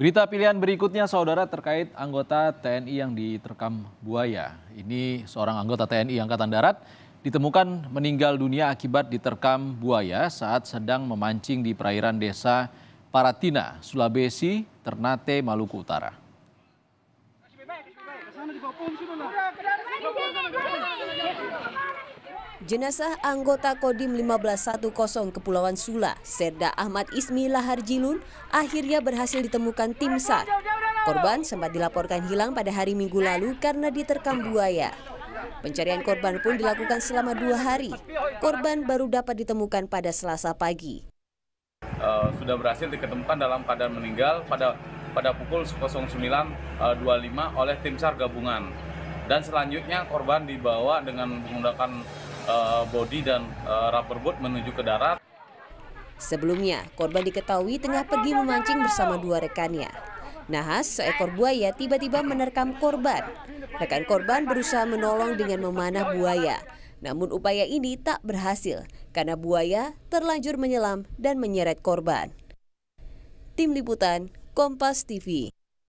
Berita pilihan berikutnya saudara terkait anggota TNI yang diterkam buaya. Ini seorang anggota TNI Angkatan Darat ditemukan meninggal dunia akibat diterkam buaya saat sedang memancing di perairan desa Paratina, Sulawesi, Ternate, Maluku Utara. Ke sana Jenazah anggota Kodim 1510 Kepulauan Sula, Serda Ahmad Ismi Laharjilun, akhirnya berhasil ditemukan tim SAR. Korban sempat dilaporkan hilang pada hari Minggu lalu karena diterkam buaya. Pencarian korban pun dilakukan selama dua hari. Korban baru dapat ditemukan pada selasa pagi. Uh, sudah berhasil diketemukan dalam keadaan meninggal pada pada pukul 09.25 eh, oleh tim SAR gabungan. Dan selanjutnya korban dibawa dengan menggunakan Eh, body bodi dan eh, rubber boat menuju ke darat. Sebelumnya, korban diketahui tengah pergi memancing bersama dua rekannya. Nahas, seekor buaya tiba-tiba menerkam korban. Rekan korban berusaha menolong dengan memanah buaya. Namun upaya ini tak berhasil karena buaya terlanjur menyelam dan menyeret korban. Tim Liputan, Kompas TV.